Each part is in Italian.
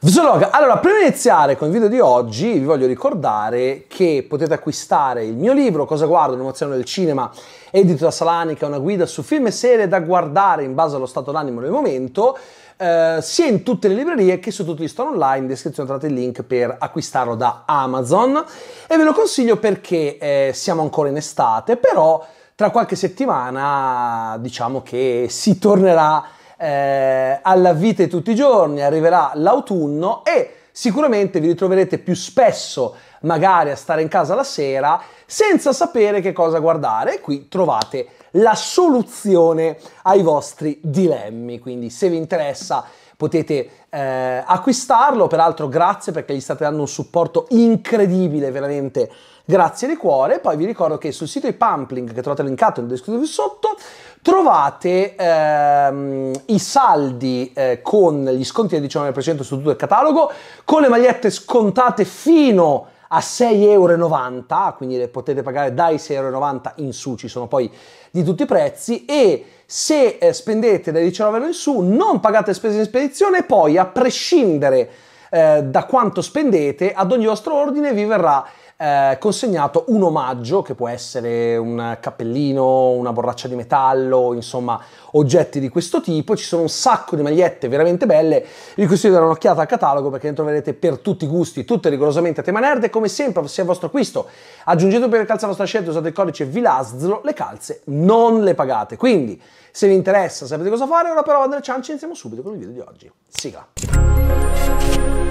Vlog, allora prima di iniziare con il video di oggi vi voglio ricordare che potete acquistare il mio libro Cosa guardo, l'innovazione del cinema, edito da Salani, che è una guida su film e serie da guardare in base allo stato d'animo del momento, eh, sia in tutte le librerie che su tutti gli store online, in descrizione trovate il link per acquistarlo da Amazon e ve lo consiglio perché eh, siamo ancora in estate, però tra qualche settimana diciamo che si tornerà eh, alla vita di tutti i giorni, arriverà l'autunno e sicuramente vi ritroverete più spesso magari a stare in casa la sera senza sapere che cosa guardare qui trovate la soluzione ai vostri dilemmi, quindi se vi interessa potete eh, acquistarlo, peraltro grazie perché gli state dando un supporto incredibile, veramente grazie di cuore. Poi vi ricordo che sul sito di Pumpling, che trovate linkato nel descrizione sotto, trovate ehm, i saldi eh, con gli sconti del 19% su tutto il catalogo, con le magliette scontate fino a 6,90 euro, quindi le potete pagare dai 6,90 in su, ci sono poi di tutti i prezzi e se eh, spendete dai 19 in su non pagate spese in spedizione, poi a prescindere eh, da quanto spendete, ad ogni vostro ordine vi verrà eh, consegnato un omaggio che può essere un cappellino, una borraccia di metallo, insomma oggetti di questo tipo. Ci sono un sacco di magliette veramente belle. Vi consiglio di dare un'occhiata al catalogo perché ne troverete per tutti i gusti, tutte rigorosamente a tema nerd e come sempre sia il vostro acquisto. Aggiungete per le calze alla vostra scelta, usate il codice VILASZLO, le calze non le pagate. Quindi se vi interessa sapete cosa fare, ora però andare cianci iniziamo subito con il video di oggi. Sigla!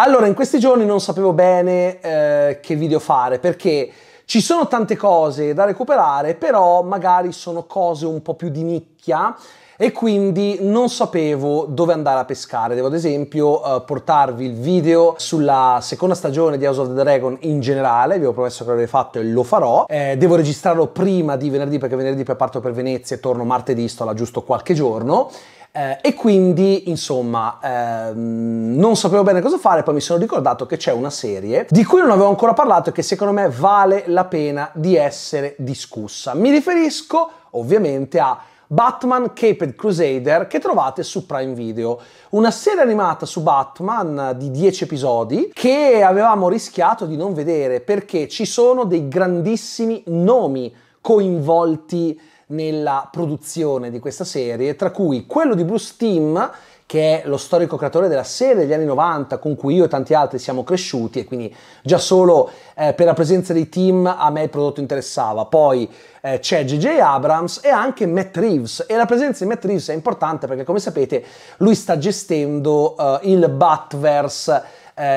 Allora, in questi giorni non sapevo bene eh, che video fare perché ci sono tante cose da recuperare, però magari sono cose un po' più di nicchia e quindi non sapevo dove andare a pescare. Devo ad esempio eh, portarvi il video sulla seconda stagione di House of the Dragon in generale, vi ho promesso che l'avrei fatto e lo farò. Eh, devo registrarlo prima di venerdì perché venerdì parto per Venezia e torno martedì, sto là giusto qualche giorno eh, e quindi, insomma, ehm, non sapevo bene cosa fare, poi mi sono ricordato che c'è una serie di cui non avevo ancora parlato e che secondo me vale la pena di essere discussa. Mi riferisco ovviamente a Batman Caped Crusader che trovate su Prime Video. Una serie animata su Batman di 10 episodi che avevamo rischiato di non vedere perché ci sono dei grandissimi nomi coinvolti nella produzione di questa serie, tra cui quello di Bruce Timm, che è lo storico creatore della serie degli anni 90 con cui io e tanti altri siamo cresciuti e quindi già solo eh, per la presenza dei team a me il prodotto interessava. Poi eh, c'è JJ Abrams e anche Matt Reeves e la presenza di Matt Reeves è importante perché come sapete lui sta gestendo eh, il Batverse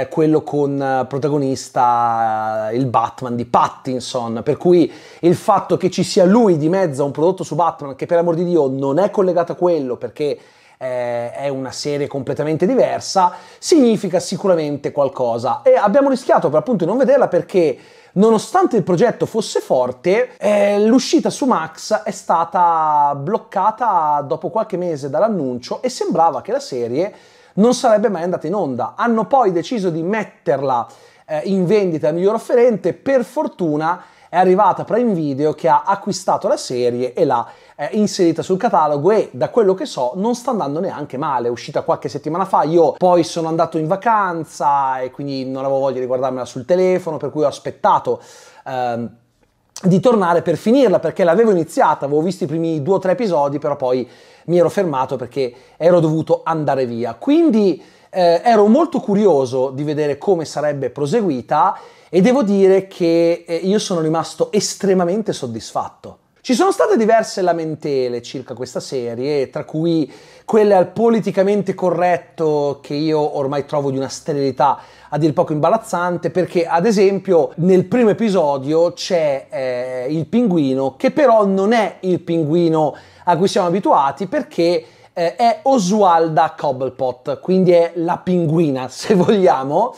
quello con eh, protagonista eh, il Batman di Pattinson, per cui il fatto che ci sia lui di mezzo a un prodotto su Batman che per amor di Dio non è collegato a quello perché eh, è una serie completamente diversa, significa sicuramente qualcosa e abbiamo rischiato per appunto di non vederla perché Nonostante il progetto fosse forte, eh, l'uscita su Max è stata bloccata dopo qualche mese dall'annuncio e sembrava che la serie non sarebbe mai andata in onda. Hanno poi deciso di metterla eh, in vendita al miglior offerente, per fortuna è arrivata Prime Video che ha acquistato la serie e l'ha eh, inserita sul catalogo e da quello che so non sta andando neanche male, è uscita qualche settimana fa, io poi sono andato in vacanza e quindi non avevo voglia di guardarmela sul telefono, per cui ho aspettato. Ehm, di tornare per finirla perché l'avevo iniziata, avevo visto i primi due o tre episodi, però poi mi ero fermato perché ero dovuto andare via. Quindi eh, ero molto curioso di vedere come sarebbe proseguita e devo dire che eh, io sono rimasto estremamente soddisfatto. Ci sono state diverse lamentele circa questa serie, tra cui quella al politicamente corretto che io ormai trovo di una sterilità a dir poco imbarazzante perché ad esempio nel primo episodio c'è eh, il pinguino che però non è il pinguino a cui siamo abituati perché eh, è Oswalda Cobblepot, quindi è la pinguina se vogliamo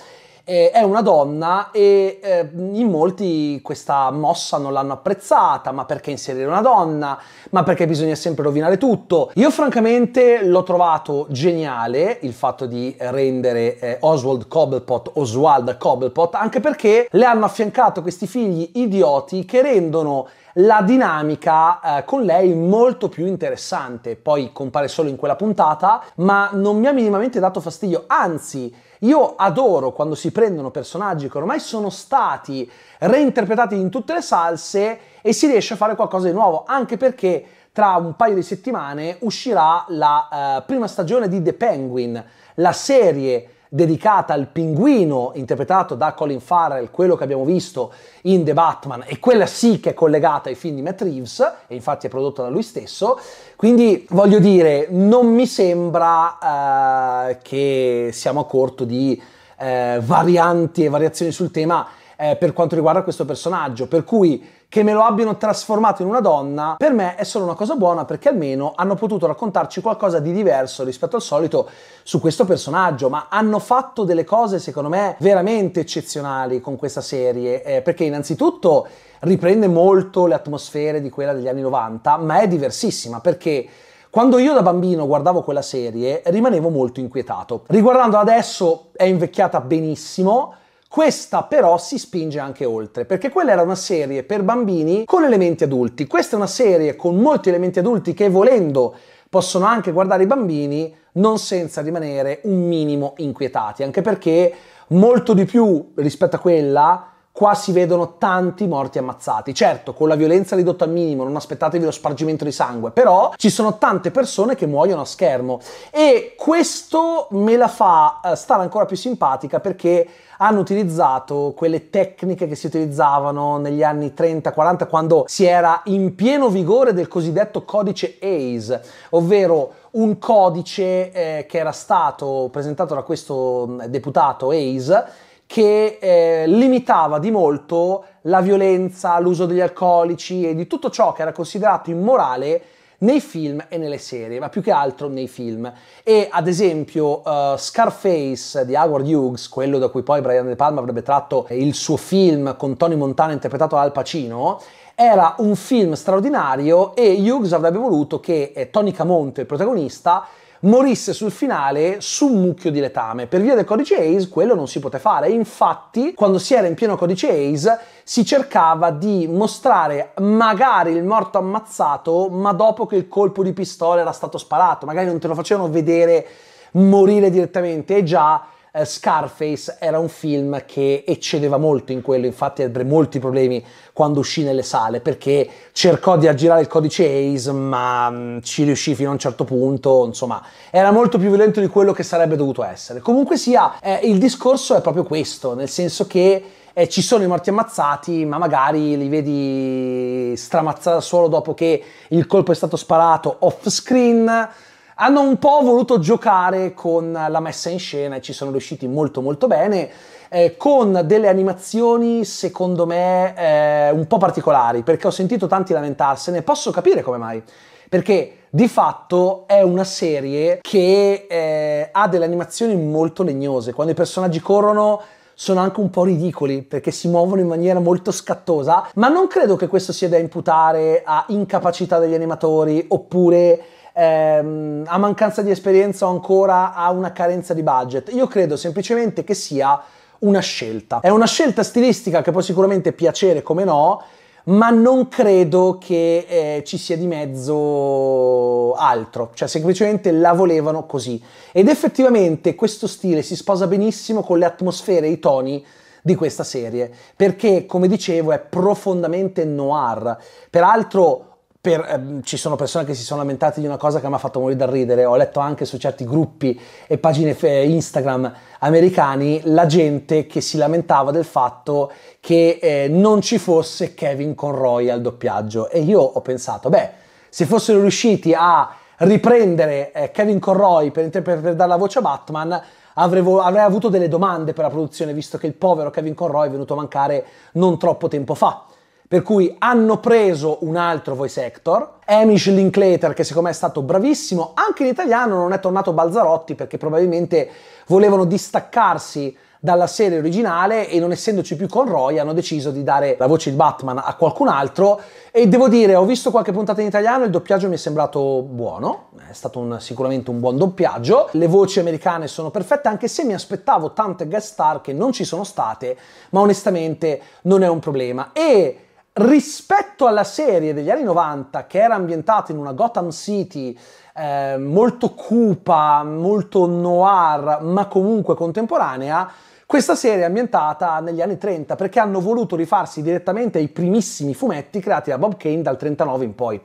eh, è una donna e eh, in molti questa mossa non l'hanno apprezzata, ma perché inserire una donna, ma perché bisogna sempre rovinare tutto. Io francamente l'ho trovato geniale il fatto di rendere eh, Oswald Cobblepot Oswald Cobblepot, anche perché le hanno affiancato questi figli idioti che rendono la dinamica eh, con lei molto più interessante. Poi compare solo in quella puntata, ma non mi ha minimamente dato fastidio, anzi io adoro quando si prendono personaggi che ormai sono stati reinterpretati in tutte le salse e si riesce a fare qualcosa di nuovo, anche perché tra un paio di settimane uscirà la uh, prima stagione di The Penguin, la serie dedicata al pinguino interpretato da Colin Farrell, quello che abbiamo visto in The Batman, e quella sì che è collegata ai film di Matt Reeves, e infatti è prodotta da lui stesso. Quindi voglio dire, non mi sembra eh, che siamo a corto di eh, varianti e variazioni sul tema eh, per quanto riguarda questo personaggio. Per cui che me lo abbiano trasformato in una donna, per me è solo una cosa buona perché almeno hanno potuto raccontarci qualcosa di diverso rispetto al solito su questo personaggio, ma hanno fatto delle cose secondo me veramente eccezionali con questa serie, eh, perché innanzitutto riprende molto le atmosfere di quella degli anni 90, ma è diversissima perché... Quando io da bambino guardavo quella serie rimanevo molto inquietato. Riguardando adesso è invecchiata benissimo, questa però si spinge anche oltre, perché quella era una serie per bambini con elementi adulti. Questa è una serie con molti elementi adulti che volendo possono anche guardare i bambini non senza rimanere un minimo inquietati, anche perché molto di più rispetto a quella qua si vedono tanti morti ammazzati. Certo, con la violenza ridotta al minimo, non aspettatevi lo spargimento di sangue, però ci sono tante persone che muoiono a schermo e questo me la fa eh, stare ancora più simpatica perché hanno utilizzato quelle tecniche che si utilizzavano negli anni 30-40 quando si era in pieno vigore del cosiddetto codice ACE, ovvero un codice eh, che era stato presentato da questo deputato ACE che eh, limitava di molto la violenza, l'uso degli alcolici e di tutto ciò che era considerato immorale nei film e nelle serie, ma più che altro nei film. E ad esempio uh, Scarface di Howard Hughes, quello da cui poi Brian De Palma avrebbe tratto il suo film con Tony Montana interpretato da Al Pacino, era un film straordinario e Hughes avrebbe voluto che eh, Tony Camonte, il protagonista, morisse sul finale su un mucchio di letame. Per via del codice ACE quello non si poteva fare. Infatti, quando si era in pieno codice ACE, si cercava di mostrare magari il morto ammazzato, ma dopo che il colpo di pistola era stato sparato. Magari non te lo facevano vedere morire direttamente e già eh, Scarface era un film che eccedeva molto in quello, infatti ebbe molti problemi quando uscì nelle sale perché cercò di aggirare il codice ACE ma mm, ci riuscì fino a un certo punto, insomma era molto più violento di quello che sarebbe dovuto essere. Comunque sia, eh, il discorso è proprio questo, nel senso che eh, ci sono i morti ammazzati, ma magari li vedi stramazzati al suolo dopo che il colpo è stato sparato off screen hanno un po' voluto giocare con la messa in scena e ci sono riusciti molto molto bene eh, con delle animazioni secondo me eh, un po' particolari perché ho sentito tanti lamentarsene e posso capire come mai perché di fatto è una serie che eh, ha delle animazioni molto legnose quando i personaggi corrono sono anche un po' ridicoli perché si muovono in maniera molto scattosa ma non credo che questo sia da imputare a incapacità degli animatori oppure ehm, a mancanza di esperienza o ancora a una carenza di budget. Io credo semplicemente che sia una scelta. È una scelta stilistica che può sicuramente piacere come no, ma non credo che eh, ci sia di mezzo altro, cioè semplicemente la volevano così. Ed effettivamente questo stile si sposa benissimo con le atmosfere e i toni di questa serie, perché come dicevo è profondamente noir. Peraltro per, ehm, ci sono persone che si sono lamentate di una cosa che mi ha fatto morire dal ridere, ho letto anche su certi gruppi e pagine eh, Instagram americani la gente che si lamentava del fatto che eh, non ci fosse Kevin Conroy al doppiaggio e io ho pensato, beh, se fossero riusciti a riprendere eh, Kevin Conroy per, per, per, dare la voce a Batman, Avrevo, avrei avuto delle domande per la produzione, visto che il povero Kevin Conroy è venuto a mancare non troppo tempo fa. Per cui hanno preso un altro voice actor, Hamish Linklater, che secondo me è stato bravissimo, anche in italiano non è tornato Balzarotti perché probabilmente volevano distaccarsi dalla serie originale e non essendoci più con Roy hanno deciso di dare la voce di Batman a qualcun altro e devo dire ho visto qualche puntata in italiano il doppiaggio mi è sembrato buono è stato un, sicuramente un buon doppiaggio le voci americane sono perfette anche se mi aspettavo tante guest star che non ci sono state ma onestamente non è un problema e rispetto alla serie degli anni 90 che era ambientata in una Gotham City eh, molto cupa, molto noir, ma comunque contemporanea, questa serie è ambientata negli anni 30 perché hanno voluto rifarsi direttamente ai primissimi fumetti creati da Bob Kane dal 39 in poi.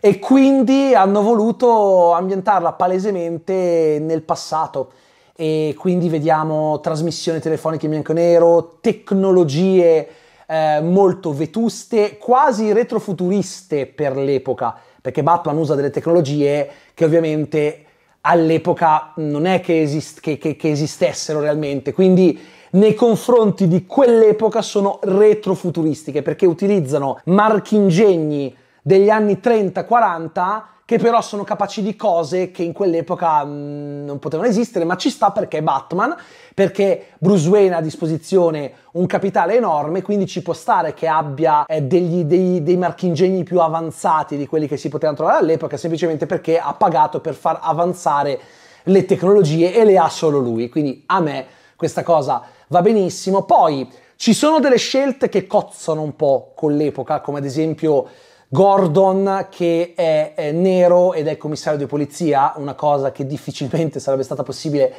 E quindi hanno voluto ambientarla palesemente nel passato e quindi vediamo trasmissioni telefoniche in bianco e nero, tecnologie eh, molto vetuste, quasi retrofuturiste per l'epoca, perché Batman usa delle tecnologie che ovviamente all'epoca non è che, esist- che, che, che esistessero realmente, quindi nei confronti di quell'epoca sono retrofuturistiche perché utilizzano marchingegni degli anni 30-40 che però sono capaci di cose che in quell'epoca mh, mm, non potevano esistere, ma ci sta perché è Batman, perché Bruce Wayne ha a disposizione un capitale enorme, quindi ci può stare che abbia eh, degli, dei, dei marchingegni più avanzati di quelli che si potevano trovare all'epoca, semplicemente perché ha pagato per far avanzare le tecnologie e le ha solo lui. Quindi a me questa cosa va benissimo. Poi ci sono delle scelte che cozzano un po' con l'epoca, come ad esempio Gordon che è, è nero ed è commissario di polizia, una cosa che difficilmente sarebbe stata possibile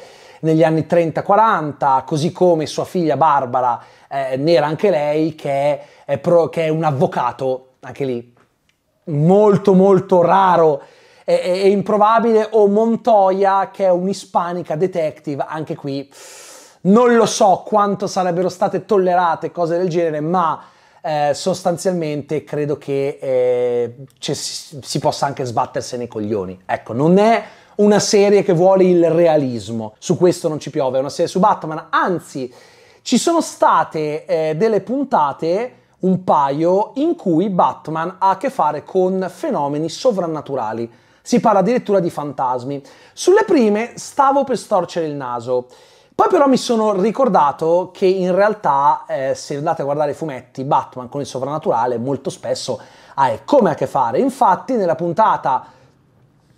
negli anni 30-40, così come sua figlia Barbara, eh, nera anche lei, che è, è, pro, che è, un avvocato, anche lì, molto molto raro e, e, e improbabile, o Montoya, che è un'ispanica detective, anche qui non lo so quanto sarebbero state tollerate cose del genere, ma eh, sostanzialmente credo che eh, cioè, si possa anche sbattersene i coglioni. Ecco, non è una serie che vuole il realismo, su questo non ci piove, è una serie su Batman, anzi ci sono state eh, delle puntate un paio in cui Batman ha a che fare con fenomeni sovrannaturali. Si parla addirittura di fantasmi. Sulle prime stavo per storcere il naso. Poi però mi sono ricordato che in realtà eh, se andate a guardare i fumetti, Batman con il sovrannaturale molto spesso ha come a che fare. Infatti nella puntata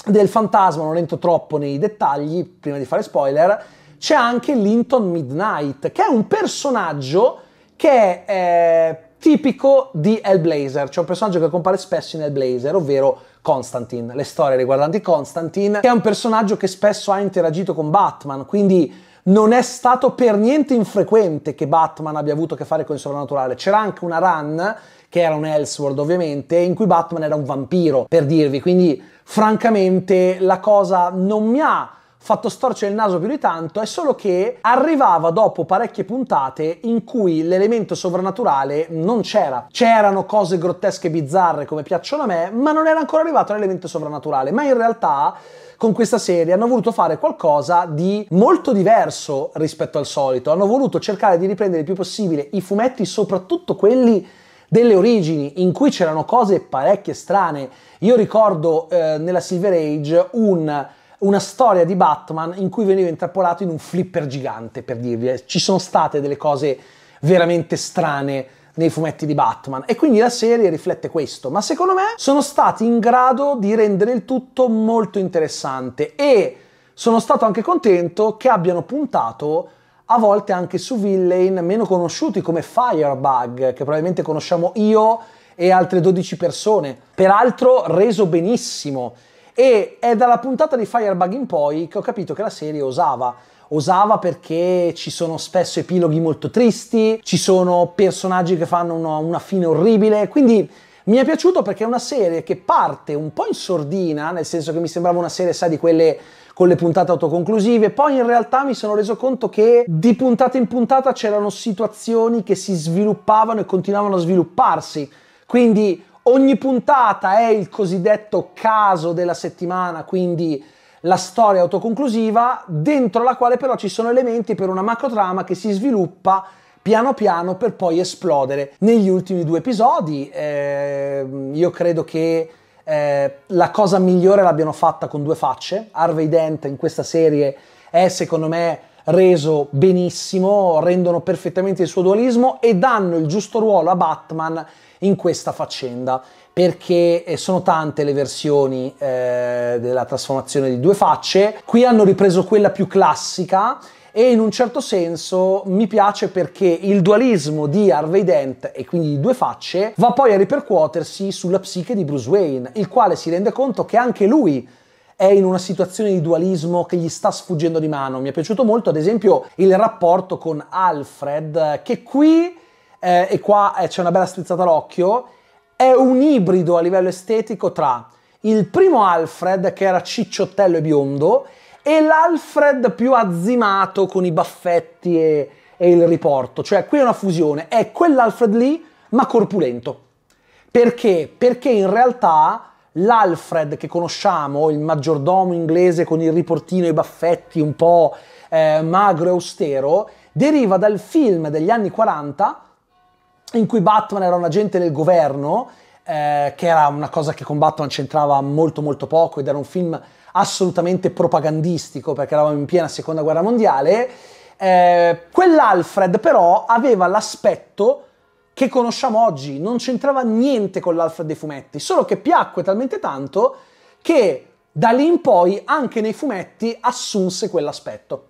del fantasma, non entro troppo nei dettagli prima di fare spoiler, c'è anche Linton Midnight, che è un personaggio che è eh, tipico di Hellblazer, cioè un personaggio che compare spesso in Hellblazer, ovvero Constantine, le storie riguardanti Constantine, che è un personaggio che spesso ha interagito con Batman, quindi non è stato per niente infrequente che Batman abbia avuto a che fare con il sovrannaturale. C'era anche una run, che era un Elseworld ovviamente, in cui Batman era un vampiro, per dirvi. Quindi, francamente, la cosa non mi ha fatto storcere il naso più di tanto è solo che arrivava dopo parecchie puntate in cui l'elemento sovrannaturale non c'era. C'erano cose grottesche e bizzarre come piacciono a me, ma non era ancora arrivato l'elemento sovrannaturale. Ma in realtà con questa serie hanno voluto fare qualcosa di molto diverso rispetto al solito. Hanno voluto cercare di riprendere il più possibile i fumetti, soprattutto quelli delle origini in cui c'erano cose parecchie strane. Io ricordo eh, nella Silver Age un una storia di Batman in cui veniva intrappolato in un flipper gigante, per dirvi. Eh, ci sono state delle cose veramente strane nei fumetti di Batman e quindi la serie riflette questo, ma secondo me sono stati in grado di rendere il tutto molto interessante e sono stato anche contento che abbiano puntato a volte anche su villain meno conosciuti come Firebug, che probabilmente conosciamo io e altre 12 persone, peraltro reso benissimo. E è dalla puntata di Firebug in poi che ho capito che la serie osava osava perché ci sono spesso epiloghi molto tristi, ci sono personaggi che fanno una, una fine orribile, quindi mi è piaciuto perché è una serie che parte un po' in sordina, nel senso che mi sembrava una serie, sai, di quelle con le puntate autoconclusive, poi in realtà mi sono reso conto che di puntata in puntata c'erano situazioni che si sviluppavano e continuavano a svilupparsi. Quindi ogni puntata è il cosiddetto caso della settimana, quindi la storia autoconclusiva dentro la quale però ci sono elementi per una macrotrama che si sviluppa piano piano per poi esplodere. Negli ultimi due episodi eh, io credo che eh, la cosa migliore l'abbiano fatta con due facce. Harvey Dent in questa serie è secondo me reso benissimo, rendono perfettamente il suo dualismo e danno il giusto ruolo a Batman in questa faccenda, perché eh, sono tante le versioni eh, della trasformazione di due facce, qui hanno ripreso quella più classica e in un certo senso mi piace perché il dualismo di Harvey Dent e quindi di due facce va poi a ripercuotersi sulla psiche di Bruce Wayne, il quale si rende conto che anche lui è in una situazione di dualismo che gli sta sfuggendo di mano. Mi è piaciuto molto, ad esempio, il rapporto con Alfred, che qui, eh, e qua eh, c'è una bella strizzata all'occhio, è un ibrido a livello estetico tra il primo Alfred, che era cicciottello e biondo, e l'Alfred più azzimato con i baffetti e, e il riporto. Cioè, qui è una fusione, è quell'Alfred lì, ma corpulento. Perché? Perché in realtà l'Alfred che conosciamo, il maggiordomo inglese con il riportino e i baffetti un po' eh, magro e austero, deriva dal film degli anni 40 in cui Batman era un agente del governo, eh, che era una cosa che con Batman c'entrava molto molto poco ed era un film assolutamente propagandistico perché eravamo in piena seconda guerra mondiale. Eh, quell'Alfred però aveva l'aspetto che conosciamo oggi, non c'entrava niente con l'alfa dei fumetti, solo che piacque talmente tanto che da lì in poi anche nei fumetti assunse quell'aspetto.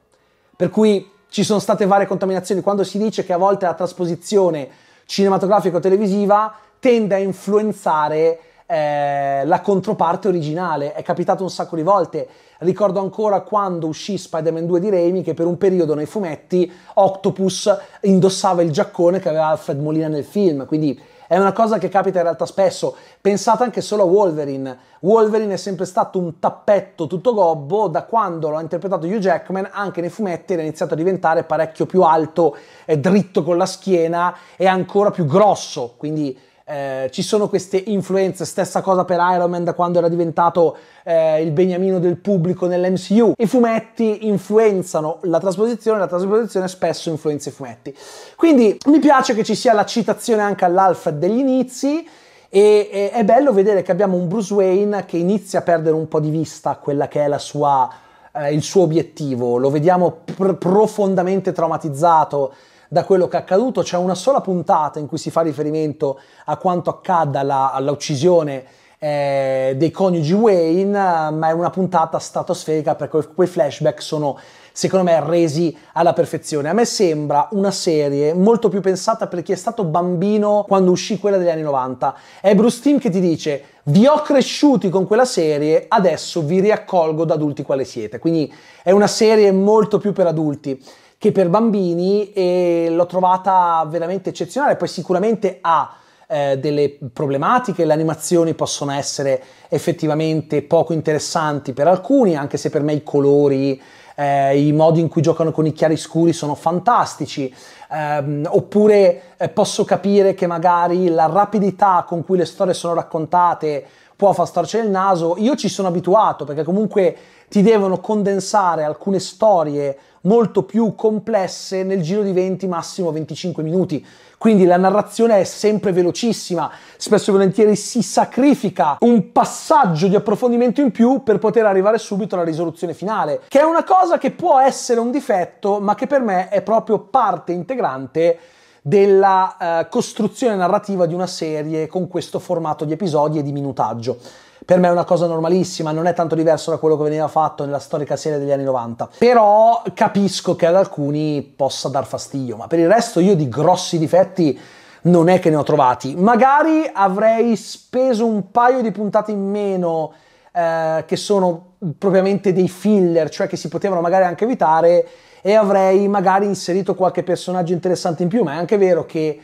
Per cui ci sono state varie contaminazioni quando si dice che a volte la trasposizione cinematografica o televisiva tende a influenzare eh, la controparte originale. È capitato un sacco di volte Ricordo ancora quando uscì Spider-Man 2 di Raimi che per un periodo nei fumetti Octopus indossava il giaccone che aveva Alfred Molina nel film, quindi è una cosa che capita in realtà spesso. Pensate anche solo a Wolverine. Wolverine è sempre stato un tappetto tutto gobbo, da quando l'ha interpretato Hugh Jackman anche nei fumetti era iniziato a diventare parecchio più alto, dritto con la schiena e ancora più grosso, quindi eh, ci sono queste influenze, stessa cosa per Iron Man da quando era diventato eh, il beniamino del pubblico nell'MCU. I fumetti influenzano la trasposizione, la trasposizione spesso influenza i fumetti. Quindi mi piace che ci sia la citazione anche all'alfa degli inizi, e, è bello vedere che abbiamo un Bruce Wayne che inizia a perdere un po' di vista quella che è sua, eh, il suo obiettivo, lo vediamo pr- profondamente traumatizzato da quello che è accaduto. C'è una sola puntata in cui si fa riferimento a quanto accadda alla, all'uccisione eh, dei coniugi Wayne, eh, ma è una puntata stratosferica perché quei flashback sono secondo me resi alla perfezione. A me sembra una serie molto più pensata per chi è stato bambino quando uscì quella degli anni 90. È Bruce Team che ti dice vi ho cresciuti con quella serie, adesso vi riaccolgo da adulti quale siete. Quindi è una serie molto più per adulti che per bambini e l'ho trovata veramente eccezionale, poi sicuramente ha eh, delle problematiche, le animazioni possono essere effettivamente poco interessanti per alcuni, anche se per me i colori, eh, i modi in cui giocano con i chiari scuri sono fantastici, ehm, eh, oppure posso capire che magari la rapidità con cui le storie sono raccontate può far storcere il naso, io ci sono abituato perché comunque ti devono condensare alcune storie molto più complesse nel giro di 20, massimo 25 minuti. Quindi la narrazione è sempre velocissima, spesso e volentieri si sacrifica un passaggio di approfondimento in più per poter arrivare subito alla risoluzione finale, che è una cosa che può essere un difetto, ma che per me è proprio parte integrante della eh, costruzione narrativa di una serie con questo formato di episodi e di minutaggio. Per me è una cosa normalissima, non è tanto diverso da quello che veniva fatto nella storica serie degli anni 90. Però capisco che ad alcuni possa dar fastidio, ma per il resto io di grossi difetti non è che ne ho trovati. Magari avrei speso un paio di puntate in meno eh, che sono propriamente dei filler, cioè che si potevano magari anche evitare e avrei magari inserito qualche personaggio interessante in più, ma è anche vero che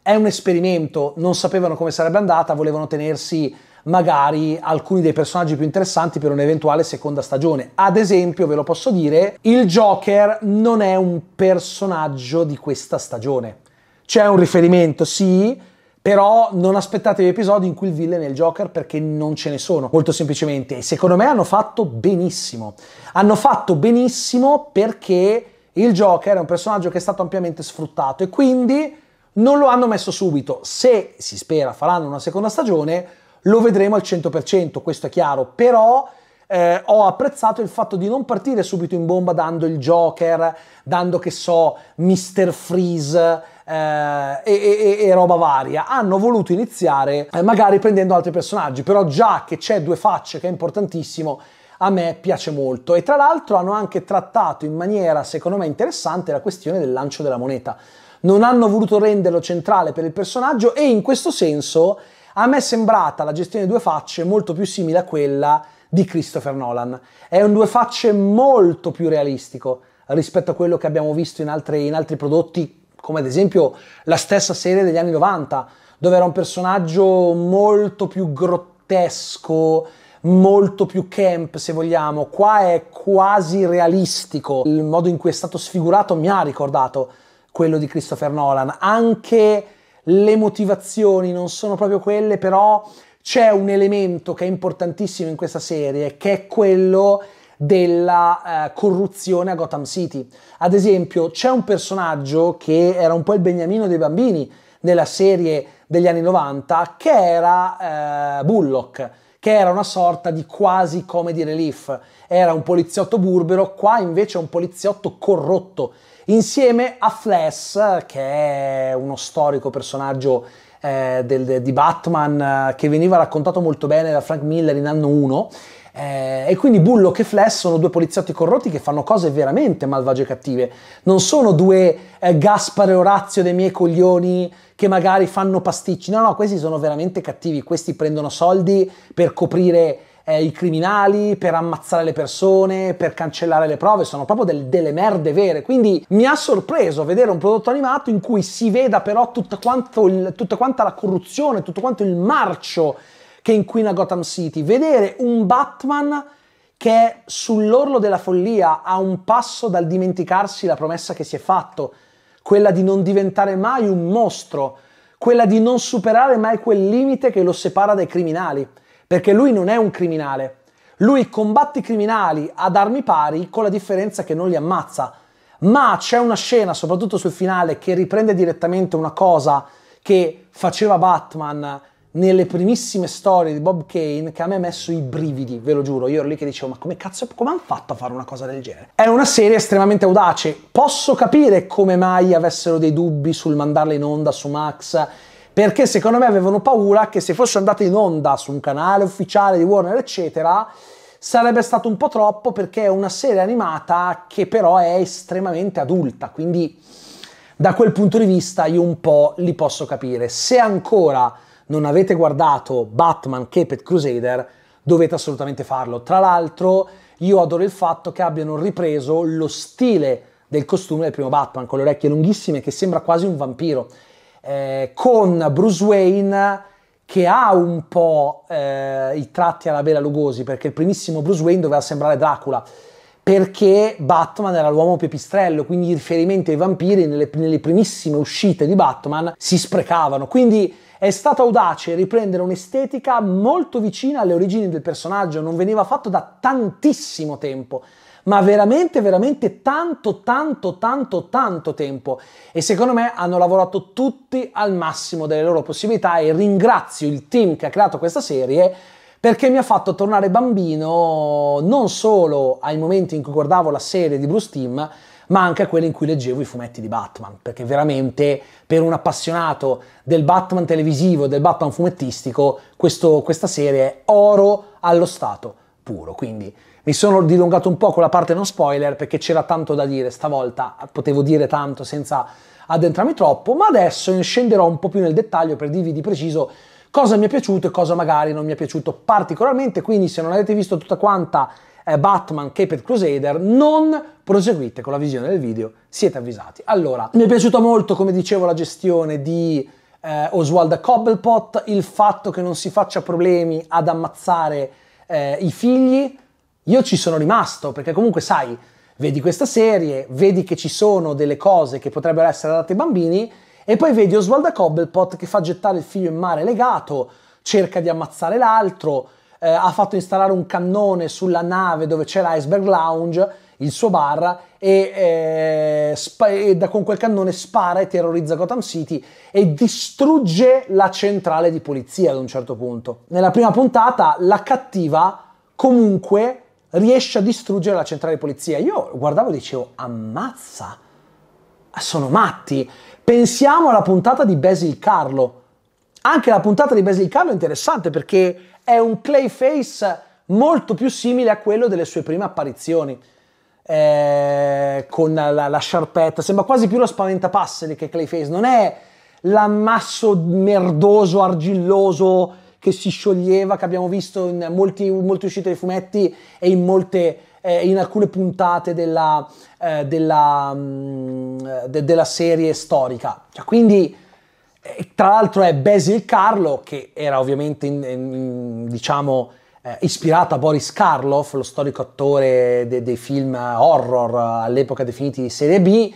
è un esperimento, non sapevano come sarebbe andata, volevano tenersi magari alcuni dei personaggi più interessanti per un'eventuale seconda stagione. Ad esempio, ve lo posso dire, il Joker non è un personaggio di questa stagione. C'è un riferimento, sì, però non aspettatevi episodi in cui il villain è il Joker perché non ce ne sono, molto semplicemente. E secondo me hanno fatto benissimo. Hanno fatto benissimo perché il Joker è un personaggio che è stato ampiamente sfruttato e quindi non lo hanno messo subito. Se si spera faranno una seconda stagione, lo vedremo al 100%, questo è chiaro, però eh, ho apprezzato il fatto di non partire subito in bomba dando il Joker, dando che so, Mr. Freeze eh, e, e, e, roba varia. Hanno voluto iniziare eh, magari prendendo altri personaggi, però già che c'è due facce, che è importantissimo, a me piace molto. E tra l'altro hanno anche trattato in maniera, secondo me, interessante la questione del lancio della moneta. Non hanno voluto renderlo centrale per il personaggio e in questo senso a me è sembrata la gestione due facce molto più simile a quella di Christopher Nolan. È un due facce molto più realistico rispetto a quello che abbiamo visto in altri, in altri prodotti, come ad esempio la stessa serie degli anni 90, dove era un personaggio molto più grottesco, molto più camp se vogliamo, qua è quasi realistico, il modo in cui è stato sfigurato mi ha ricordato quello di Christopher Nolan, anche le motivazioni non sono proprio quelle, però c'è un elemento che è importantissimo in questa serie, che è quello della eh, corruzione a Gotham City. Ad esempio, c'è un personaggio che era un po' il beniamino dei bambini nella serie degli anni 90, che era eh, Bullock, che era una sorta di quasi comedy relief. Era un poliziotto burbero, qua invece è un poliziotto corrotto insieme a Flash, che è uno storico personaggio eh, del, di Batman eh, che veniva raccontato molto bene da Frank Miller in anno 1. Eh, e quindi Bullock e Flash sono due poliziotti corrotti che fanno cose veramente malvagie e cattive. Non sono due eh, Gaspare e Orazio dei miei coglioni che magari fanno pasticci. No, no, questi sono veramente cattivi. Questi prendono soldi per coprire eh, i criminali, per ammazzare le persone, per cancellare le prove, sono proprio del, delle merde vere. Quindi mi ha sorpreso vedere un prodotto animato in cui si veda però tutta, il, tutta quanta la corruzione, tutto quanto il marcio che inquina Gotham City. Vedere un Batman che è sull'orlo della follia, a un passo dal dimenticarsi la promessa che si è fatto, quella di non diventare mai un mostro, quella di non superare mai quel limite che lo separa dai criminali perché lui non è un criminale. Lui combatte i criminali ad armi pari con la differenza che non li ammazza. Ma c'è una scena, soprattutto sul finale, che riprende direttamente una cosa che faceva Batman nelle primissime storie di Bob Kane che a me ha messo i brividi, ve lo giuro. Io ero lì che dicevo, ma come cazzo, come hanno fatto a fare una cosa del genere? È una serie estremamente audace. Posso capire come mai avessero dei dubbi sul mandarla in onda su Max perché secondo me avevano paura che se fosse andata in onda su un canale ufficiale di Warner, eccetera, sarebbe stato un po' troppo perché è una serie animata che però è estremamente adulta, quindi da quel punto di vista io un po' li posso capire. Se ancora non avete guardato Batman Caped Crusader, dovete assolutamente farlo. Tra l'altro, io adoro il fatto che abbiano ripreso lo stile del costume del primo Batman, con le orecchie lunghissime che sembra quasi un vampiro eh, con Bruce Wayne che ha un po' eh, i tratti alla Bela Lugosi, perché il primissimo Bruce Wayne doveva sembrare Dracula, perché Batman era l'uomo pipistrello, quindi i riferimenti ai vampiri nelle, nelle primissime uscite di Batman si sprecavano. Quindi è stato audace riprendere un'estetica molto vicina alle origini del personaggio, non veniva fatto da tantissimo tempo ma veramente, veramente tanto, tanto, tanto, tanto tempo. E secondo me hanno lavorato tutti al massimo delle loro possibilità e ringrazio il team che ha creato questa serie perché mi ha fatto tornare bambino non solo ai momenti in cui guardavo la serie di Bruce Team, ma anche a quelli in cui leggevo i fumetti di Batman, perché veramente per un appassionato del Batman televisivo, del Batman fumettistico, questo, questa serie è oro allo stato puro. Quindi mi sono dilungato un po' con la parte non spoiler perché c'era tanto da dire, stavolta potevo dire tanto senza addentrarmi troppo, ma adesso scenderò un po' più nel dettaglio per dirvi di preciso cosa mi è piaciuto e cosa magari non mi è piaciuto particolarmente, quindi se non avete visto tutta quanta eh, Batman Caped Crusader, non proseguite con la visione del video, siete avvisati. Allora, mi è piaciuta molto, come dicevo, la gestione di eh, Oswald Cobblepot, il fatto che non si faccia problemi ad ammazzare eh, i figli, io ci sono rimasto perché comunque sai, vedi questa serie, vedi che ci sono delle cose che potrebbero essere adatte ai bambini e poi vedi Oswald Cobblepot che fa gettare il figlio in mare legato, cerca di ammazzare l'altro, eh, ha fatto installare un cannone sulla nave dove c'è l'iceberg lounge, il suo bar, e, eh, spa- e da, con quel cannone spara e terrorizza Gotham City e distrugge la centrale di polizia ad un certo punto. Nella prima puntata la cattiva comunque riesce a distruggere la centrale di polizia. Io guardavo e dicevo, ammazza, sono matti. Pensiamo alla puntata di Basil Carlo. Anche la puntata di Basil Carlo è interessante perché è un Clayface molto più simile a quello delle sue prime apparizioni. Eh, con la, la sciarpetta, sembra quasi più lo spaventapasseri che Clayface, non è l'ammasso merdoso, argilloso, che si scioglieva, che abbiamo visto in molti, molte uscite dei fumetti e in, molte, eh, in alcune puntate della, eh, della, mh, mm, de, della serie storica. Cioè, quindi, eh, tra l'altro, è Basil Carlo, che era ovviamente, in, in, diciamo, eh, ispirato a Boris Karloff, lo storico attore de, dei film horror all'epoca definiti di serie B,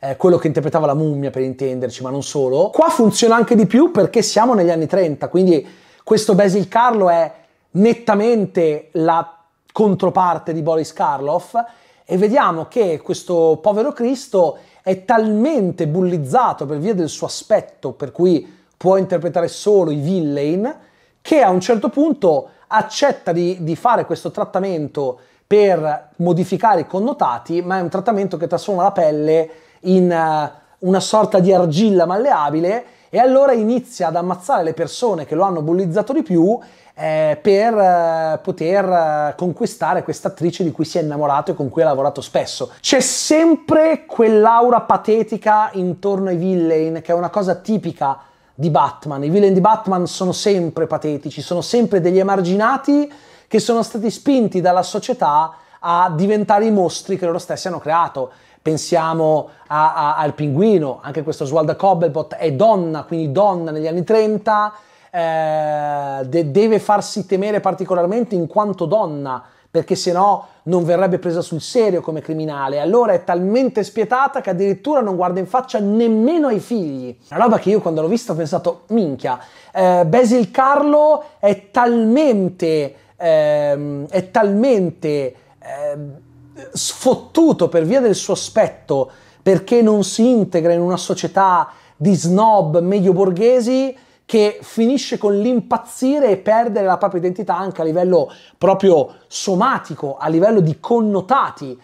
eh, quello che interpretava la mummia per intenderci, ma non solo. Qua funziona anche di più perché siamo negli anni 30, quindi questo Basil Carlo è nettamente la controparte di Boris Karloff e vediamo che questo povero Cristo è talmente bullizzato per via del suo aspetto, per cui può interpretare solo i villain, che a un certo punto accetta di, di fare questo trattamento per modificare i connotati, ma è un trattamento che trasforma la pelle in uh, una sorta di argilla malleabile e allora inizia ad ammazzare le persone che lo hanno bullizzato di più eh, per eh, poter eh, conquistare questa attrice di cui si è innamorato e con cui ha lavorato spesso. C'è sempre quell'aura patetica intorno ai villain, che è una cosa tipica di Batman. I villain di Batman sono sempre patetici, sono sempre degli emarginati che sono stati spinti dalla società a diventare i mostri che loro stessi hanno creato pensiamo a, a, al pinguino, anche questo Oswalda Cobblepot è donna, quindi donna negli anni 30, eh, de- deve farsi temere particolarmente in quanto donna, perché se no non verrebbe presa sul serio come criminale. Allora è talmente spietata che addirittura non guarda in faccia nemmeno ai figli. Una roba che io quando l'ho vista ho pensato, minchia, eh, Basil Carlo è talmente... Eh, è talmente... Eh, sfottuto per via del suo aspetto perché non si integra in una società di snob medio borghesi che finisce con l'impazzire e perdere la propria identità anche a livello proprio somatico, a livello di connotati.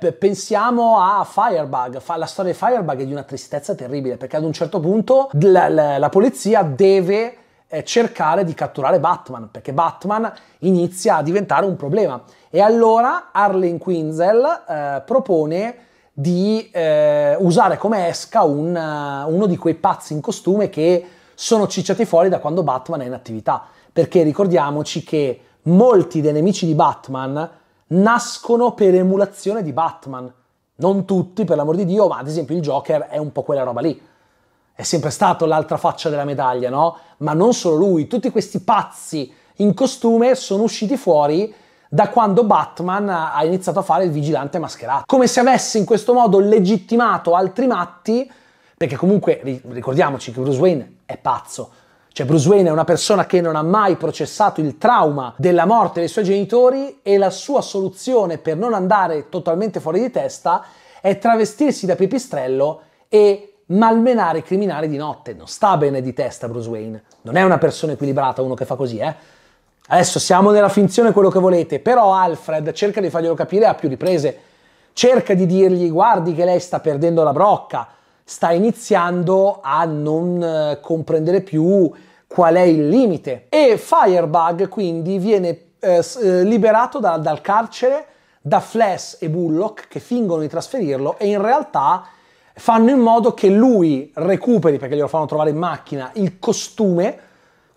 Eh, pensiamo a Firebug, la storia di Firebug è di una tristezza terribile perché ad un certo punto la, la, la polizia deve eh, cercare di catturare Batman perché Batman inizia a diventare un problema e allora Arlen Quinzel eh, propone di eh, usare come esca un, eh, uno di quei pazzi in costume che sono cicciati fuori da quando Batman è in attività. Perché ricordiamoci che molti dei nemici di Batman nascono per emulazione di Batman. Non tutti, per l'amor di Dio, ma ad esempio il Joker è un po' quella roba lì. È sempre stato l'altra faccia della medaglia, no? Ma non solo lui, tutti questi pazzi in costume sono usciti fuori da quando Batman ha iniziato a fare il vigilante mascherato. Come se avesse in questo modo legittimato altri matti, perché comunque ricordiamoci che Bruce Wayne è pazzo. Cioè Bruce Wayne è una persona che non ha mai processato il trauma della morte dei suoi genitori e la sua soluzione per non andare totalmente fuori di testa è travestirsi da pipistrello e malmenare i criminali di notte. Non sta bene di testa Bruce Wayne. Non è una persona equilibrata uno che fa così, eh. Adesso siamo nella finzione quello che volete, però Alfred cerca di farglielo capire a più riprese. Cerca di dirgli guardi che lei sta perdendo la brocca, sta iniziando a non eh, comprendere più qual è il limite. E Firebug quindi viene eh, eh liberato da, dal carcere da Flash e Bullock che fingono di trasferirlo e in realtà fanno in modo che lui recuperi, perché glielo fanno trovare in macchina, il costume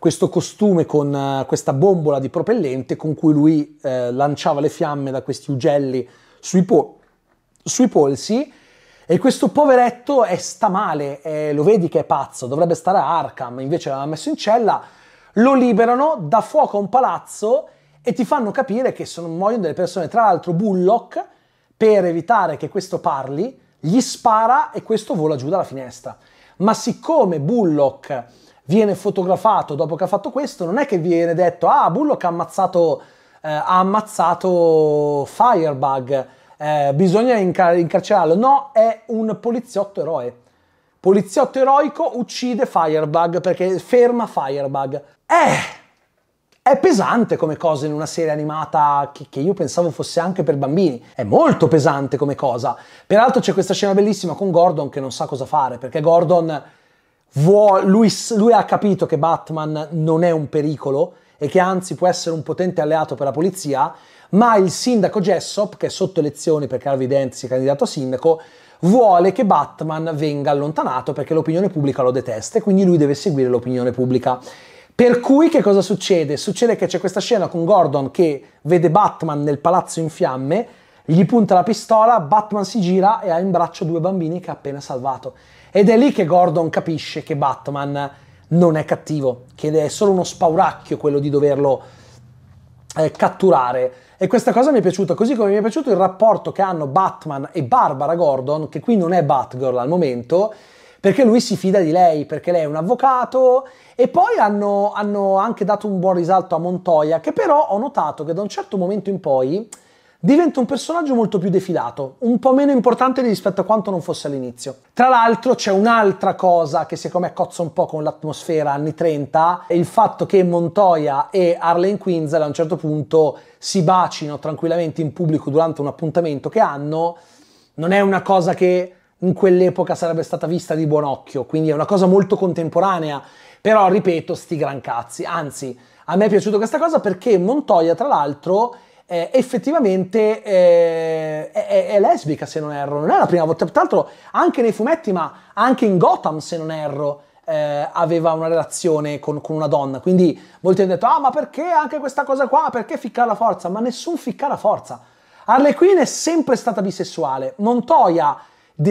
questo costume con uh, questa bombola di propellente con cui lui uh, lanciava le fiamme da questi ugelli sui, po- sui polsi. E questo poveretto è sta male, eh, lo vedi che è pazzo, dovrebbe stare a Arkham, invece l'hanno messo in cella. Lo liberano, dà fuoco a un palazzo e ti fanno capire che sono, muoiono delle persone. Tra l'altro, Bullock, per evitare che questo parli, gli spara e questo vola giù dalla finestra. Ma siccome Bullock viene fotografato dopo che ha fatto questo, non è che viene detto ah Bullock ha ammazzato, eh, ha ammazzato Firebug, eh, bisogna incar- incarcerarlo. No, è un poliziotto eroe. Poliziotto eroico uccide Firebug perché ferma Firebug. Eh, è pesante come cosa in una serie animata che, che, io pensavo fosse anche per bambini. È molto pesante come cosa. Peraltro c'è questa scena bellissima con Gordon che non sa cosa fare, perché Gordon vuol, lui, lui ha capito che Batman non è un pericolo e che anzi può essere un potente alleato per la polizia, ma il sindaco Jessop, che è sotto elezioni perché Harvey Dent si è candidato a sindaco, vuole che Batman venga allontanato perché l'opinione pubblica lo detesta e quindi lui deve seguire l'opinione pubblica. Per cui che cosa succede? Succede che c'è questa scena con Gordon che vede Batman nel palazzo in fiamme, gli punta la pistola, Batman si gira e ha in braccio due bambini che ha appena salvato. Ed è lì che Gordon capisce che Batman non è cattivo, che è solo uno spauracchio quello di doverlo eh, catturare. E questa cosa mi è piaciuta, così come mi è piaciuto il rapporto che hanno Batman e Barbara Gordon, che qui non è Batgirl al momento, perché lui si fida di lei, perché lei è un avvocato e poi hanno, hanno anche dato un buon risalto a Montoya, che però ho notato che da un certo momento in poi diventa un personaggio molto più defilato, un po' meno importante rispetto a quanto non fosse all'inizio. Tra l'altro c'è un'altra cosa che secondo me cozza un po' con l'atmosfera anni 30, è il fatto che Montoya e Harlan Quinzel a un certo punto si bacino tranquillamente in pubblico durante un appuntamento che hanno, non è una cosa che in quell'epoca sarebbe stata vista di buon occhio, quindi è una cosa molto contemporanea, però ripeto, sti gran cazzi, anzi, a me è piaciuta questa cosa perché Montoya tra l'altro eh, effettivamente eh, è, è, lesbica se non erro, non è la prima volta, tra l'altro anche nei fumetti ma anche in Gotham se non erro eh, aveva una relazione con, con, una donna, quindi molti hanno detto ah ma perché anche questa cosa qua, perché ficcare la forza? Ma nessun ficcare la forza, Harley Quinn è sempre stata bisessuale, Montoya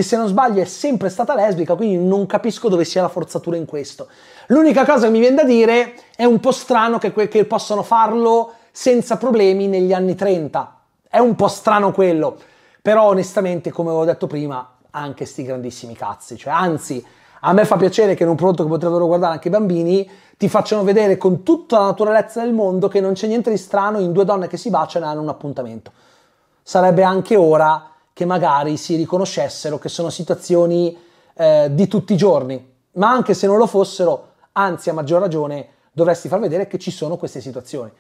se non sbaglio è sempre stata lesbica, quindi non capisco dove sia la forzatura in questo. L'unica cosa che mi viene da dire è un po' strano che, che possano farlo senza problemi negli anni 30. È un po' strano quello, però onestamente, come avevo detto prima, anche sti grandissimi cazzi, cioè anzi a me fa piacere che in un prodotto che potrebbero guardare anche i bambini ti facciano vedere con tutta la naturalezza del mondo che non c'è niente di strano in due donne che si baciano e hanno un appuntamento. Sarebbe anche ora che magari si riconoscessero che sono situazioni eh, di tutti i giorni, ma anche se non lo fossero, anzi a maggior ragione dovresti far vedere che ci sono queste situazioni.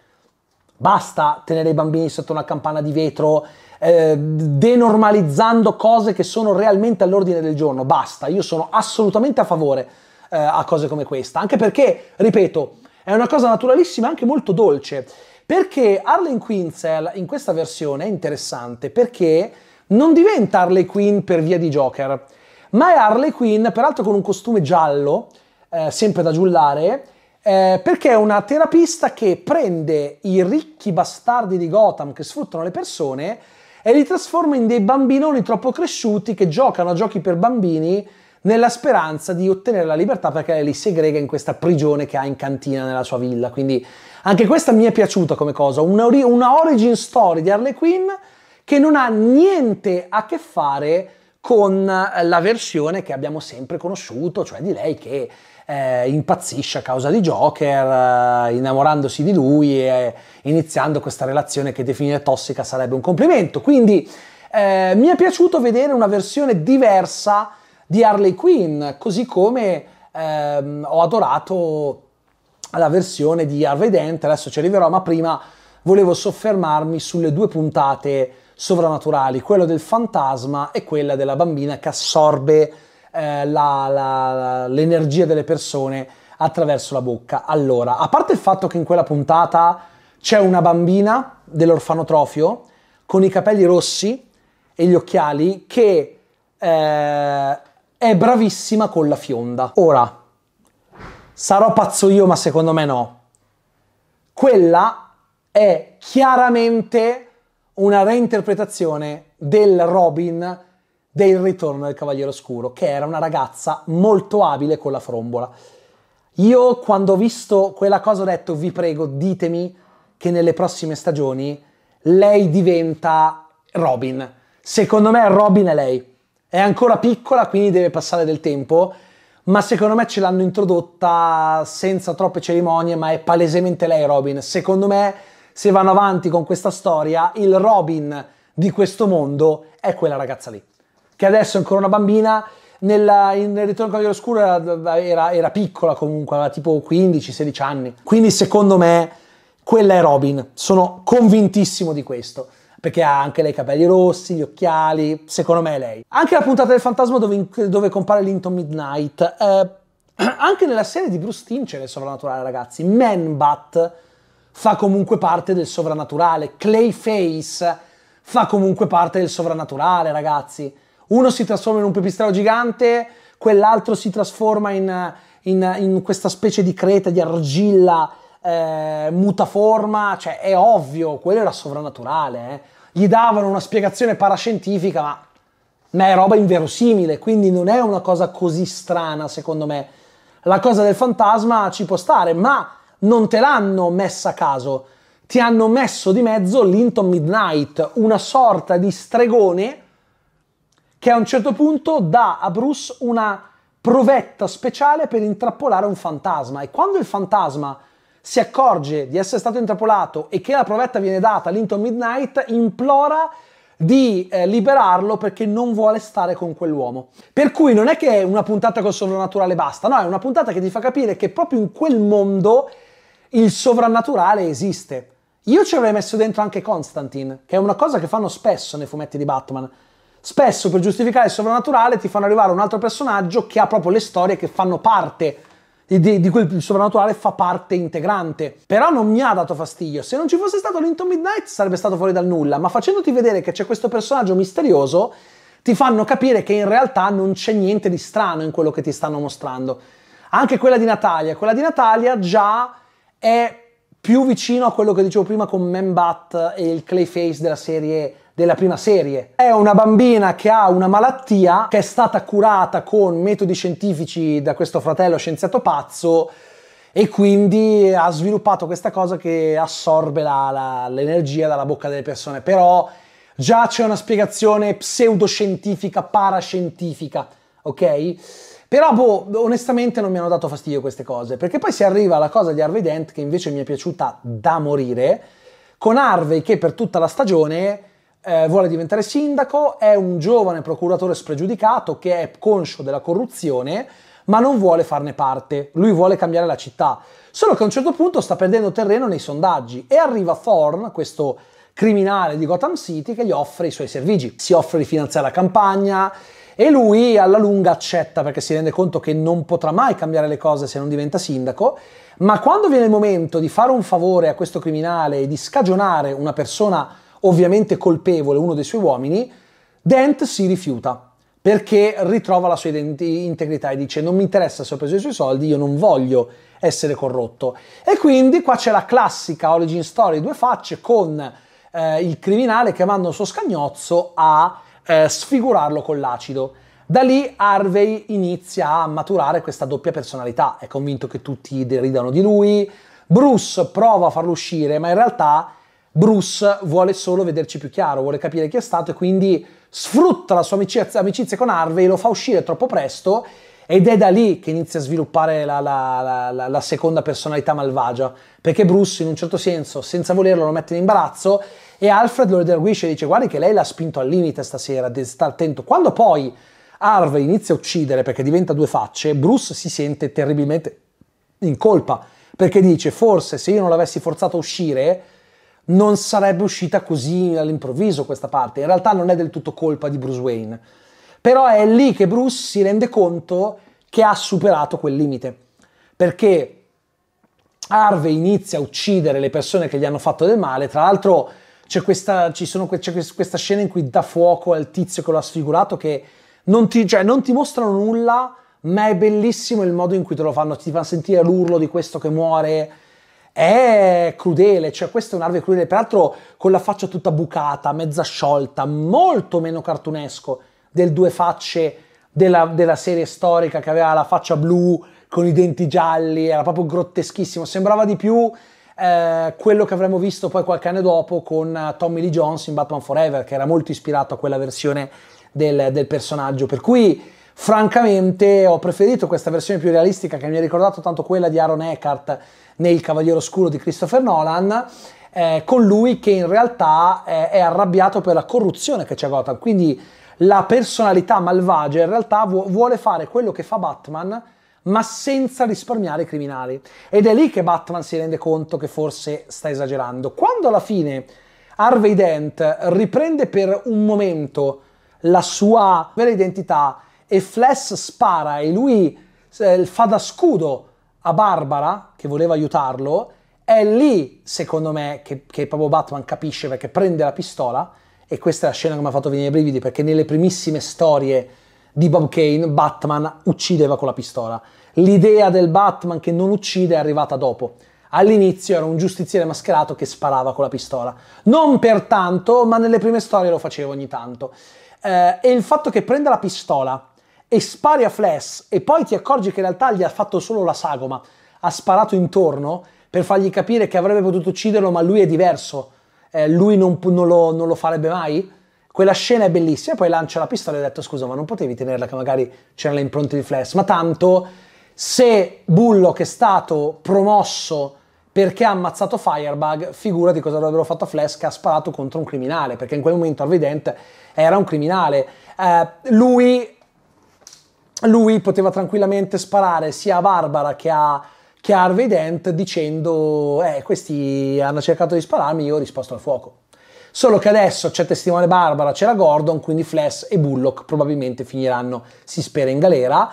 Basta tenere i bambini sotto una campana di vetro, eh, denormalizzando cose che sono realmente all'ordine del giorno. Basta, io sono assolutamente a favore eh, a cose come questa, anche perché, ripeto, è una cosa naturalissima e anche molto dolce. Perché Harley Quinzel in questa versione è interessante perché non diventa Harley Quinn per via di Joker, ma è Harley Quinn, peraltro con un costume giallo, eh, sempre da giullare, eh, perché è una terapista che prende i ricchi bastardi di Gotham che sfruttano le persone e li trasforma in dei bambinoni troppo cresciuti che giocano a giochi per bambini nella speranza di ottenere la libertà perché lei li segrega in questa prigione che ha in cantina nella sua villa. Quindi anche questa mi è piaciuta come cosa, una, una origin story di Harley Quinn che non ha niente a che fare con eh, la versione che abbiamo sempre conosciuto, cioè di lei che eh, impazzisce a causa di Joker, eh, innamorandosi di lui e iniziando questa relazione che definire tossica sarebbe un complimento. Quindi eh, mi è piaciuto vedere una versione diversa di Harley Quinn, così come ehm, ho adorato la versione di Harvey Dent, adesso ci arriverò, ma prima volevo soffermarmi sulle due puntate sovrannaturali, quella del fantasma e quella della bambina che assorbe eh, la, la, l'energia delle persone attraverso la bocca. Allora, a parte il fatto che in quella puntata c'è una bambina dell'orfanotrofio con i capelli rossi e gli occhiali che eh, è bravissima con la fionda. Ora, sarò pazzo io, ma secondo me no. Quella è chiaramente una reinterpretazione del Robin del ritorno del Cavaliere Oscuro, che era una ragazza molto abile con la frombola. Io quando ho visto quella cosa ho detto vi prego ditemi che nelle prossime stagioni lei diventa Robin. Secondo me Robin è lei. È ancora piccola quindi deve passare del tempo, ma secondo me ce l'hanno introdotta senza troppe cerimonie, ma è palesemente lei Robin. Secondo me se vanno avanti con questa storia il Robin di questo mondo è quella ragazza lì che adesso è ancora una bambina, nella, in Ritorno al Cavaliere Oscuro era, era, era, piccola comunque, aveva tipo 15-16 anni. Quindi secondo me quella è Robin, sono convintissimo di questo. Perché ha anche lei i capelli rossi, gli occhiali, secondo me è lei. Anche la puntata del fantasma dove, dove compare Linton Midnight. Eh, anche nella serie di Bruce c'è il sovrannaturale, ragazzi. Manbat fa comunque parte del sovrannaturale. Clayface fa comunque parte del sovrannaturale, ragazzi uno si trasforma in un pipistrello gigante, quell'altro si trasforma in, in, in questa specie di creta di argilla eh, mutaforma, cioè è ovvio, quello era sovrannaturale. Eh. Gli davano una spiegazione parascientifica, ma, ma è roba inverosimile, quindi non è una cosa così strana, secondo me. La cosa del fantasma ci può stare, ma non te l'hanno messa a caso. Ti hanno messo di mezzo Linton Midnight, una sorta di stregone che a un certo punto dà a Bruce una provetta speciale per intrappolare un fantasma e quando il fantasma si accorge di essere stato intrappolato e che la provetta viene data all'Inton Midnight, implora di eh, liberarlo perché non vuole stare con quell'uomo. Per cui non è che è una puntata col sovrannaturale basta, no, è una puntata che ti fa capire che proprio in quel mondo il sovrannaturale esiste. Io ci avrei messo dentro anche Constantine, che è una cosa che fanno spesso nei fumetti di Batman spesso per giustificare il sovrannaturale ti fanno arrivare un altro personaggio che ha proprio le storie che fanno parte di, di, il sovrannaturale fa parte integrante. Però non mi ha dato fastidio. Se non ci fosse stato l'Into Midnight sarebbe stato fuori dal nulla, ma facendoti vedere che c'è questo personaggio misterioso ti fanno capire che in realtà non c'è niente di strano in quello che ti stanno mostrando. Anche quella di Natalia, quella di Natalia già è più vicino a quello che dicevo prima con Membat e il Clayface della serie della prima serie. È una bambina che ha una malattia che è stata curata con metodi scientifici da questo fratello scienziato pazzo e quindi ha sviluppato questa cosa che assorbe la, la, l'energia dalla bocca delle persone. Però già c'è una spiegazione pseudoscientifica, parascientifica, ok? Però, boh, onestamente non mi hanno dato fastidio queste cose, perché poi si arriva alla cosa di Harvey Dent che invece mi è piaciuta da morire, con Harvey che per tutta la stagione eh, vuole diventare sindaco, è un giovane procuratore spregiudicato che è conscio della corruzione, ma non vuole farne parte. Lui vuole cambiare la città. Solo che a un certo punto sta perdendo terreno nei sondaggi e arriva Thorn, questo criminale di Gotham City, che gli offre i suoi servigi. Si offre di finanziare la campagna e lui alla lunga accetta perché si rende conto che non potrà mai cambiare le cose se non diventa sindaco. Ma quando viene il momento di fare un favore a questo criminale e di scagionare una persona ovviamente colpevole uno dei suoi uomini, Dent si rifiuta perché ritrova la sua integrità e dice non mi interessa se ho preso i suoi soldi, io non voglio essere corrotto. E quindi qua c'è la classica origin story due facce con eh, il criminale che manda il suo scagnozzo a eh, sfigurarlo con l'acido. Da lì Harvey inizia a maturare questa doppia personalità, è convinto che tutti deridano di lui, Bruce prova a farlo uscire ma in realtà Bruce vuole solo vederci più chiaro, vuole capire chi è stato e quindi sfrutta la sua amicizia, amicizia con Harvey, lo fa uscire troppo presto ed è da lì che inizia a sviluppare la, la, la, la, seconda personalità malvagia, perché Bruce in un certo senso, senza volerlo, lo mette in imbarazzo e Alfred lo redarguisce e dice guarda che lei l'ha spinto al limite stasera, stare attento. Quando poi Harvey inizia a uccidere perché diventa due facce, Bruce si sente terribilmente in colpa, perché dice forse se io non l'avessi forzato a uscire non sarebbe uscita così all'improvviso questa parte. In realtà non è del tutto colpa di Bruce Wayne. Però è lì che Bruce si rende conto che ha superato quel limite. Perché Harvey inizia a uccidere le persone che gli hanno fatto del male. Tra l'altro c'è questa, sono, c'è questa scena in cui dà fuoco al tizio che lo ha sfigurato che non ti, cioè, non ti mostrano nulla, ma è bellissimo il modo in cui te lo fanno. Ti fa sentire l'urlo di questo che muore è crudele, cioè questa è un'arve crudele, peraltro con la faccia tutta bucata, mezza sciolta, molto meno cartunesco del due facce della, della serie storica che aveva la faccia blu con i denti gialli, era proprio grotteschissimo, sembrava di più eh, quello che avremmo visto poi qualche anno dopo con eh, Tommy Lee Jones in Batman Forever, che era molto ispirato a quella versione del, del personaggio, per cui francamente ho preferito questa versione più realistica che mi ha ricordato tanto quella di Aaron Eckhart nel Cavaliere Oscuro di Christopher Nolan, eh, con lui che in realtà eh, è arrabbiato per la corruzione che c'è a Gotham. Quindi la personalità malvagia in realtà vu- vuole fare quello che fa Batman, ma senza risparmiare i criminali. Ed è lì che Batman si rende conto che forse sta esagerando. Quando alla fine Harvey Dent riprende per un momento la sua vera identità e Flash spara e lui eh, fa da scudo a Barbara, che voleva aiutarlo, è lì, secondo me, che, che proprio Batman capisce perché prende la pistola, e questa è la scena che mi ha fatto venire i brividi, perché nelle primissime storie di Bob Kane, Batman uccideva con la pistola. L'idea del Batman che non uccide è arrivata dopo. All'inizio era un giustiziere mascherato che sparava con la pistola. Non per tanto, ma nelle prime storie lo faceva ogni tanto. Eh, e il fatto che prenda la pistola e spari a flash e poi ti accorgi che in realtà gli ha fatto solo la sagoma, ha sparato intorno per fargli capire che avrebbe potuto ucciderlo ma lui è diverso, eh, lui non, non, lo, non lo farebbe mai? Quella scena è bellissima, poi lancia la pistola e ha detto scusa ma non potevi tenerla che magari c'erano le impronte di flash, ma tanto se Bullock è stato promosso perché ha ammazzato Firebug, figurati cosa avrebbero fatto a Flash che ha sparato contro un criminale, perché in quel momento Harvey era un criminale. Eh, lui lui poteva tranquillamente sparare sia a Barbara che a, che a Harvey Dent dicendo eh, questi hanno cercato di spararmi, io ho risposto al fuoco. Solo che adesso c'è testimone Barbara, c'era Gordon, quindi Flash e Bullock probabilmente finiranno, si spera, in galera.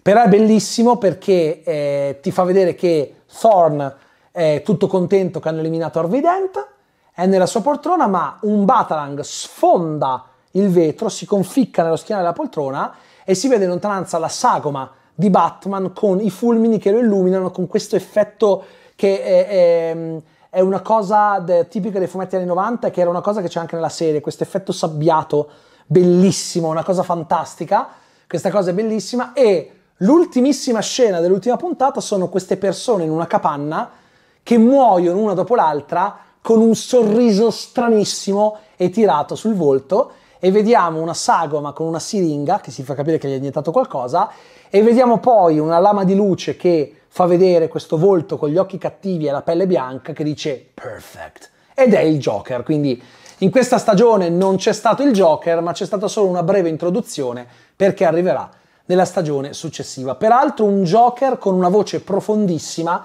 Però è bellissimo perché eh, ti fa vedere che Thorn è tutto contento che hanno eliminato Harvey Dent, è nella sua poltrona, ma un Batarang sfonda il vetro, si conficca nello schiena della poltrona e si vede in lontananza la sagoma di Batman con i fulmini che lo illuminano con questo effetto che è, è, è una cosa de, tipica dei fumetti anni 90 che era una cosa che c'è anche nella serie, questo effetto sabbiato bellissimo, una cosa fantastica, questa cosa è bellissima e l'ultimissima scena dell'ultima puntata sono queste persone in una capanna che muoiono una dopo l'altra con un sorriso stranissimo e tirato sul volto e vediamo una sagoma con una siringa che si fa capire che gli è iniettato qualcosa e vediamo poi una lama di luce che fa vedere questo volto con gli occhi cattivi e la pelle bianca che dice perfect ed è il Joker, quindi in questa stagione non c'è stato il Joker, ma c'è stata solo una breve introduzione perché arriverà nella stagione successiva. Peraltro un Joker con una voce profondissima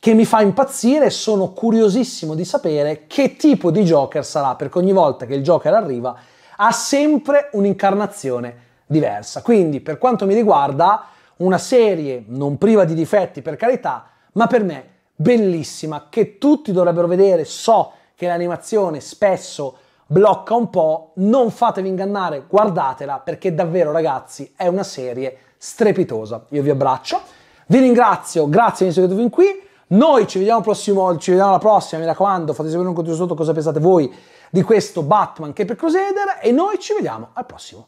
che mi fa impazzire e sono curiosissimo di sapere che tipo di Joker sarà, perché ogni volta che il Joker arriva ha sempre un'incarnazione diversa. Quindi, per quanto mi riguarda, una serie non priva di difetti, per carità, ma per me bellissima, che tutti dovrebbero vedere. So che l'animazione spesso blocca un po', non fatevi ingannare, guardatela perché davvero ragazzi è una serie strepitosa. Io vi abbraccio, vi ringrazio, grazie di essere venuti fin qui. Noi ci vediamo, prossimo, ci vediamo alla prossima, mi raccomando, fate sapere un contenuto sotto cosa pensate voi di questo Batman che Crusader e noi ci vediamo al prossimo